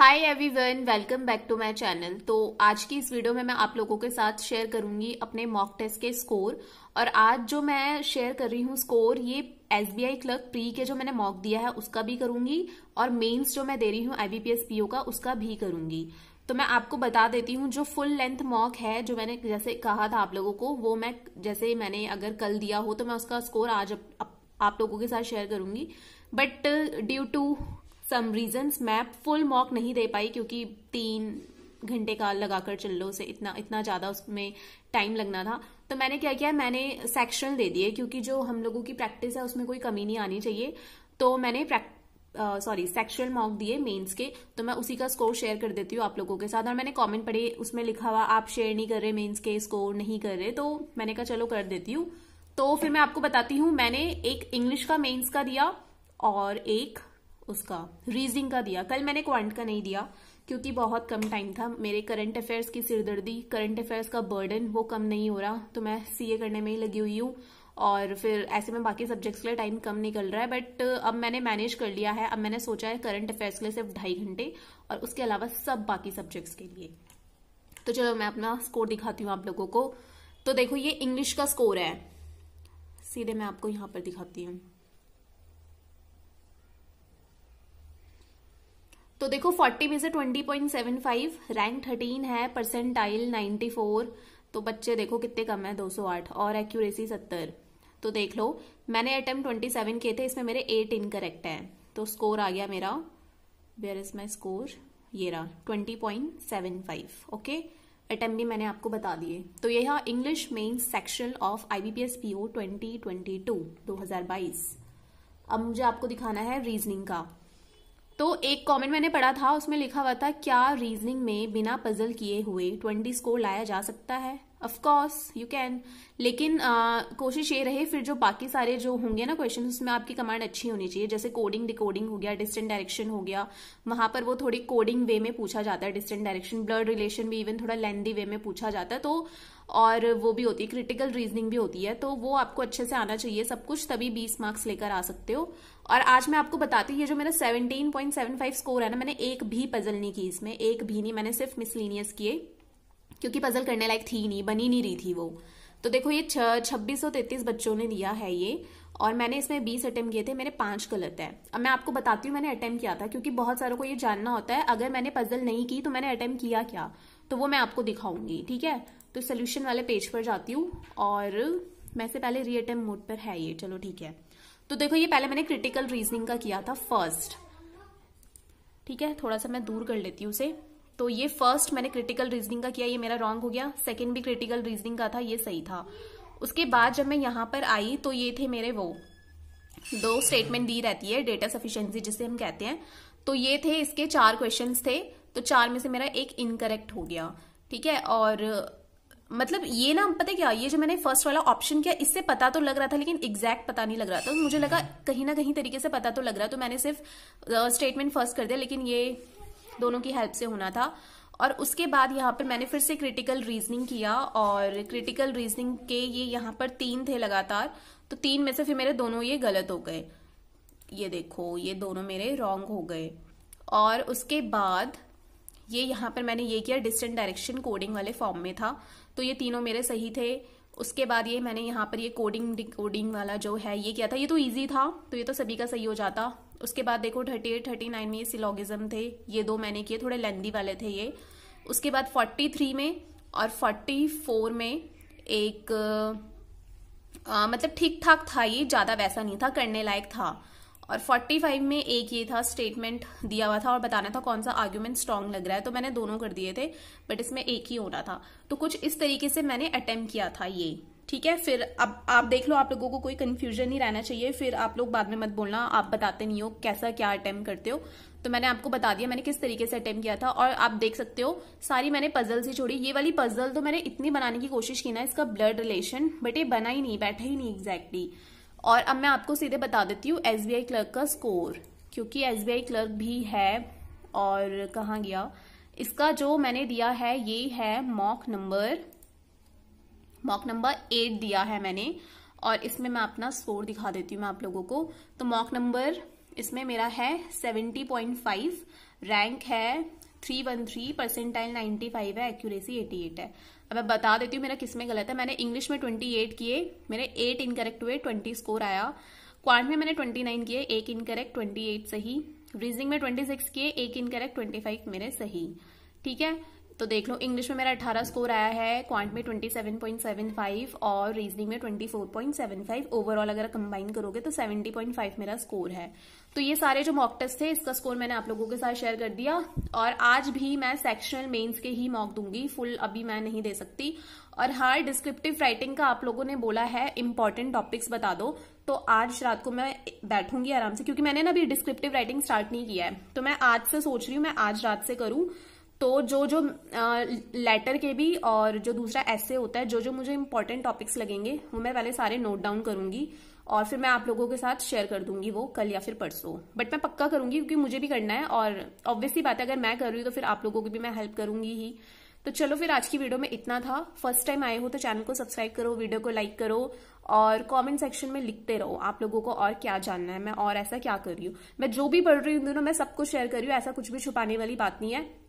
Hi everyone welcome back to my channel तो आज की इस वीडियो में मैं आप लोगों के साथ शेयर करूंगी अपने मॉक टेस्ट के स्कोर और आज जो मैं शेयर कर रही हूँ स्कोर ये S B I clerk pre के जो मैंने मॉक दिया है उसका भी करूंगी और मेंस जो मैं दे रही हूँ आईबीपीएस पीओ का उसका भी करूंगी तो मैं आपको बता देती हूँ जो फुल लेंथ मॉक है जो मैंने जैसे कहा था आप लोगों को वो मैं जैसे मैंने अगर कल दिया हो तो मैं उसका स्कोर आज आप लोगों के साथ शेयर करूंगी but due to some reasons मैं फुल मॉक नहीं दे पाई क्योंकि तीन घंटे का लगाकर चल लो उसे इतना इतना ज़्यादा उसमें टाइम लगना था तो मैंने क्या किया मैंने सेक्शन दे दिए क्योंकि जो हम लोगों की प्रैक्टिस है उसमें कोई कमी नहीं आनी चाहिए तो मैंने सॉरी सेक्शुअल मॉक दिए मेंस के तो मैं उसी का स्कोर शेयर कर देती हूँ आप लोगों के साथ और मैंने कमेंट पढ़े उसमें लिखा हुआ आप शेयर नहीं कर रहे मेंस के स्कोर नहीं कर रहे तो मैंने कहा चलो कर देती हूँ तो फिर मैं आपको बताती हूँ मैंने एक इंग्लिश का मेंस का दिया और एक उसका रीजनिंग का दिया कल मैंने क्वांट का नहीं दिया क्योंकि बहुत कम टाइम था मेरे करंट अफेयर्स की सिरदर्दी करंट अफेयर्स का बर्डन वो कम नहीं हो रहा तो मैं सीए करने में ही लगी हुई हूँ और फिर ऐसे में बाकी सब्जेक्ट्स के लिए टाइम कम निकल रहा है बट अब मैंने मैनेज कर लिया है अब मैंने सोचा है करंट अफेयर्स के लिए सिर्फ ढाई घंटे और उसके अलावा सब बाकी सब्जेक्ट्स के लिए तो चलो मैं अपना स्कोर दिखाती हूँ आप लोगों को तो देखो ये इंग्लिश का स्कोर है सीधे मैं आपको यहाँ पर दिखाती हूँ तो देखो 40 में से 20.75 रैंक 13 है परसेंटाइल 94 तो बच्चे देखो कितने कम है 208 और एक्यूरेसी 70 तो देख लो मैंने अटेम्प्ट 27 किए थे इसमें मेरे 8 इनकरेक्ट हैं तो स्कोर आ गया मेरा वेयर इज माई स्कोर ये रहा 20.75 ओके अटेम्प्ट भी मैंने आपको बता दिए तो ये है English mains section of IBPS PO हजार बाईस अब मुझे आपको दिखाना है रीजनिंग का तो एक कमेंट मैंने पढ़ा था उसमें लिखा हुआ था क्या रीजनिंग में बिना पजल किए हुए ट्वेंटी स्कोर लाया जा सकता है कोर्स यू कैन लेकिन आ, कोशिश ये रहे फिर जो बाकी सारे जो होंगे ना क्वेश्चन उसमें आपकी कमांड अच्छी होनी चाहिए जैसे कोडिंग डिकोडिंग हो गया डिस्टेंट डायरेक्शन हो गया वहां पर वो थोड़ी कोडिंग वे में पूछा जाता है डिस्टेंट डायरेक्शन ब्लड रिलेशन भी इवन थोड़ा लेंदी वे में पूछा जाता है तो और वो भी होती है क्रिटिकल रीजनिंग भी होती है तो वो आपको अच्छे से आना चाहिए सब कुछ तभी बीस मार्क्स लेकर आ सकते हो और आज मैं आपको बताती हूँ ये जो मेरा 17.75 स्कोर है ना मैंने एक भी पजल नहीं की इसमें एक भी नहीं मैंने सिर्फ मिसलिनियस किए क्योंकि पजल करने लायक थी नहीं बनी नहीं रही थी वो तो देखो ये छब्बीस सौ तैतीस बच्चों ने दिया है ये और मैंने इसमें बीस अटेम्प्ट किए थे मेरे पांच गलत है अब मैं आपको बताती हूँ मैंने अटैम्प किया था क्योंकि बहुत सारों को ये जानना होता है अगर मैंने पजल नहीं की तो मैंने अटेम्प्ट किया क्या तो वो मैं आपको दिखाऊंगी ठीक है तो सोल्यूशन वाले पेज पर जाती हूँ और मैं से पहले रीअटेम्प मोड पर है ये चलो ठीक है तो देखो ये पहले मैंने क्रिटिकल रीजनिंग का किया था फर्स्ट ठीक है थोड़ा सा मैं दूर कर लेती हूँ उसे तो ये फर्स्ट मैंने क्रिटिकल रीजनिंग का किया ये मेरा रॉन्ग हो गया सेकंड भी क्रिटिकल रीजनिंग का था ये सही था उसके बाद जब मैं यहां पर आई तो ये थे मेरे वो दो स्टेटमेंट दी रहती है डेटा सफिशियंसी जिसे हम कहते हैं तो ये थे इसके चार क्वेश्चंस थे तो चार में से मेरा एक इनकरेक्ट हो गया ठीक है और मतलब ये ना पता क्या ये जो मैंने फर्स्ट वाला ऑप्शन किया इससे पता तो लग रहा था लेकिन एग्जैक्ट पता नहीं लग रहा था तो मुझे लगा कहीं ना कहीं तरीके से पता तो लग रहा तो मैंने सिर्फ स्टेटमेंट फर्स्ट कर दिया लेकिन ये दोनों की हेल्प से होना था और उसके बाद यहाँ पर मैंने फिर से क्रिटिकल रीजनिंग किया और क्रिटिकल रीजनिंग के ये यहाँ पर तीन थे लगातार तो तीन में से फिर मेरे दोनों ये गलत हो गए ये देखो ये दोनों मेरे रॉन्ग हो गए और उसके बाद ये यहाँ पर मैंने ये किया डिस्टेंट डायरेक्शन कोडिंग वाले फॉर्म में था तो ये तीनों मेरे सही थे उसके बाद ये मैंने यहाँ पर ये कोडिंग डिकोडिंग वाला जो है ये किया था ये तो इजी था तो ये तो सभी का सही हो जाता उसके बाद देखो थर्टी एट थर्टी नाइन में ये सिलोगिज्म थे ये दो मैंने किए थोड़े लेंदी वाले थे ये उसके बाद फोर्टी थ्री में और फोर्टी फोर में एक आ, मतलब ठीक ठाक था ये ज़्यादा वैसा नहीं था करने लायक था और 45 में एक ये था स्टेटमेंट दिया हुआ था और बताना था कौन सा आर्ग्यूमेंट स्ट्रांग लग रहा है तो मैंने दोनों कर दिए थे बट इसमें एक ही होना था तो कुछ इस तरीके से मैंने अटेम्प्ट किया था ये ठीक है फिर अब आप देख लो आप लोगों को कोई कंफ्यूजन नहीं रहना चाहिए फिर आप लोग बाद में मत बोलना आप बताते नहीं हो कैसा क्या अटेम्प्ट करते हो तो मैंने आपको बता दिया मैंने किस तरीके से अटेम्प्ट किया था और आप देख सकते हो सारी मैंने पजल से छोड़ी ये वाली पजल तो मैंने इतनी बनाने की कोशिश की ना इसका ब्लड रिलेशन बट ये बना ही नहीं बैठा ही नहीं एग्जैक्टली exactly. और अब मैं आपको सीधे बता देती हूँ एस क्लर्क का स्कोर क्योंकि एस क्लर्क भी है और कहाँ गया इसका जो मैंने दिया है ये है mock number mock number eight दिया है मैंने और इसमें मैं अपना स्कोर दिखा देती हूँ मैं आप लोगों को तो मॉक नंबर इसमें मेरा है सेवेंटी पॉइंट फाइव रैंक है three one three percentile ninety five है एक्यूरेसी एटी एट है अब मैं बता देती हूँ मेरा किस में गलत है मैंने इंग्लिश में ट्वेंटी एट किए मेरे एट इनकरेक्ट हुए ट्वेंटी स्कोर आया क्वांट में मैंने ट्वेंटी नाइन किए एक इनकरेक्ट ट्वेंटी एट सही रीजनिंग में ट्वेंटी सिक्स किए एक इनकरेक्ट ट्वेंटी फाइव मेरे सही ठीक है तो देख लो इंग्लिश में मेरा 18 स्कोर आया है क्वांट में 27.75 और रीजनिंग में 24.75 ओवरऑल अगर कंबाइन करोगे तो 70.5 मेरा स्कोर है तो ये सारे जो मॉक टेस्ट थे इसका स्कोर मैंने आप लोगों के साथ शेयर कर दिया और आज भी मैं सेक्शनल मेंस के ही मॉक दूंगी फुल अभी मैं नहीं दे सकती और हर डिस्क्रिप्टिव राइटिंग का आप लोगों ने बोला है इंपॉर्टेंट टॉपिक्स बता दो तो आज रात को मैं बैठूंगी आराम से क्योंकि मैंने ना अभी डिस्क्रिप्टिव राइटिंग स्टार्ट नहीं किया है तो मैं आज से सोच रही हूँ मैं आज रात से करूँ तो जो जो लेटर के भी और जो दूसरा ऐसे होता है जो जो मुझे इंपॉर्टेंट टॉपिक्स लगेंगे वो मैं पहले सारे नोट डाउन करूंगी और फिर मैं आप लोगों के साथ शेयर कर दूंगी वो कल या फिर परसों बट मैं पक्का करूंगी क्योंकि मुझे भी करना है और ऑब्वियसली बात है अगर मैं कर रही हूँ तो फिर आप लोगों की भी मैं हेल्प करूंगी ही तो चलो फिर आज की वीडियो में इतना था फर्स्ट टाइम आए हो तो चैनल को सब्सक्राइब करो वीडियो को लाइक करो और कमेंट सेक्शन में लिखते रहो आप लोगों को और क्या जानना है मैं और ऐसा क्या कर रही हूँ मैं जो भी पढ़ रही हूँ दोनों मैं सब कुछ शेयर कर रही हूँ ऐसा कुछ भी छुपाने वाली बात नहीं है